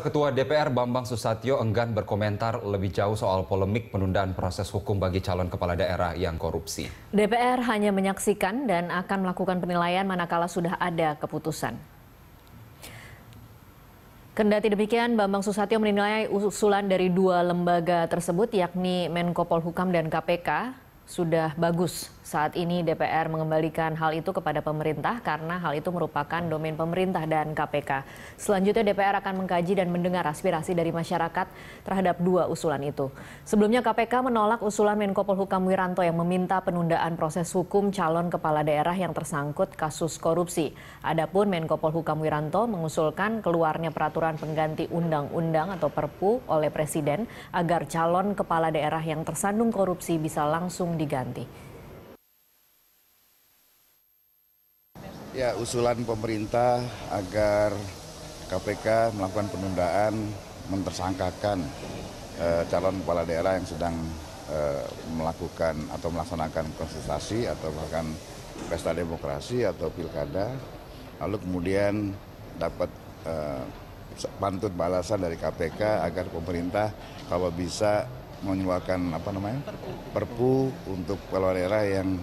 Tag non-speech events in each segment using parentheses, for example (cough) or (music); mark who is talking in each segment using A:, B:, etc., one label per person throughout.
A: Ketua DPR Bambang Susatyo enggan berkomentar lebih jauh soal polemik penundaan proses hukum bagi calon kepala daerah yang korupsi.
B: DPR hanya menyaksikan dan akan melakukan penilaian manakala sudah ada keputusan. Kendati demikian, Bambang Susatyo menilai usulan dari dua lembaga tersebut yakni Menko Polhukam dan KPK sudah bagus saat ini DPR mengembalikan hal itu kepada pemerintah karena hal itu merupakan domain pemerintah dan KPK. Selanjutnya DPR akan mengkaji dan mendengar aspirasi dari masyarakat terhadap dua usulan itu. Sebelumnya KPK menolak usulan Menko Polhukam Wiranto yang meminta penundaan proses hukum calon kepala daerah yang tersangkut kasus korupsi. Adapun Menko Polhukam Wiranto mengusulkan keluarnya peraturan pengganti undang-undang atau Perpu oleh Presiden agar calon kepala daerah yang tersandung korupsi bisa langsung diganti.
C: Ya, usulan pemerintah agar KPK melakukan penundaan mentersangkakan eh, calon kepala daerah yang sedang eh, melakukan atau melaksanakan konsultasi atau bahkan pesta demokrasi atau pilkada, lalu kemudian dapat eh, pantut balasan dari KPK agar pemerintah kalau bisa mengeluarkan apa namanya perpu untuk kepala daerah yang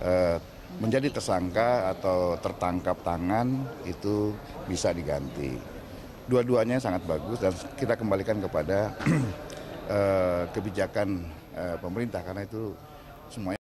C: eh, menjadi tersangka atau tertangkap tangan itu bisa diganti. Dua-duanya sangat bagus dan kita kembalikan kepada (clears throat) eh, kebijakan eh, pemerintah karena itu semuanya.